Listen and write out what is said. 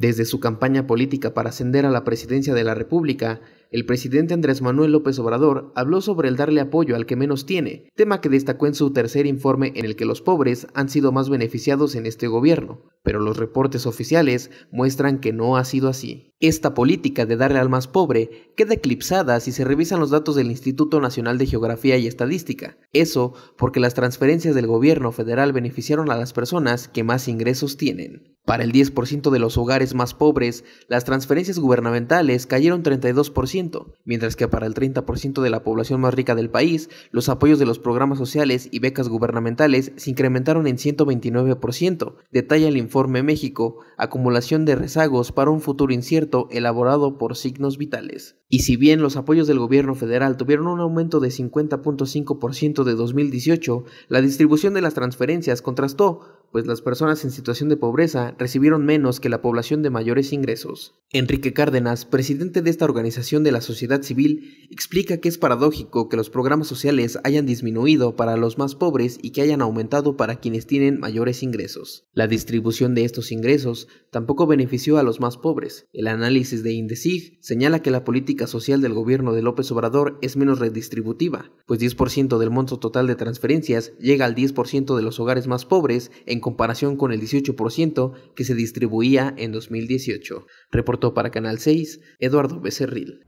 Desde su campaña política para ascender a la presidencia de la República, el presidente Andrés Manuel López Obrador habló sobre el darle apoyo al que menos tiene, tema que destacó en su tercer informe en el que los pobres han sido más beneficiados en este gobierno, pero los reportes oficiales muestran que no ha sido así. Esta política de darle al más pobre queda eclipsada si se revisan los datos del Instituto Nacional de Geografía y Estadística, eso porque las transferencias del gobierno federal beneficiaron a las personas que más ingresos tienen. Para el 10% de los hogares más pobres, las transferencias gubernamentales cayeron 32%, mientras que para el 30% de la población más rica del país, los apoyos de los programas sociales y becas gubernamentales se incrementaron en 129%, detalla el informe México, acumulación de rezagos para un futuro incierto elaborado por signos vitales. Y si bien los apoyos del gobierno federal tuvieron un aumento de 50.5% de 2018, la distribución de las transferencias contrastó pues las personas en situación de pobreza recibieron menos que la población de mayores ingresos. Enrique Cárdenas, presidente de esta organización de la sociedad civil, explica que es paradójico que los programas sociales hayan disminuido para los más pobres y que hayan aumentado para quienes tienen mayores ingresos. La distribución de estos ingresos tampoco benefició a los más pobres. El análisis de Indesig señala que la política social del gobierno de López Obrador es menos redistributiva, pues 10% del monto total de transferencias llega al 10% de los hogares más pobres en comparación con el 18% que se distribuía en 2018 para Canal 6 Eduardo Becerril.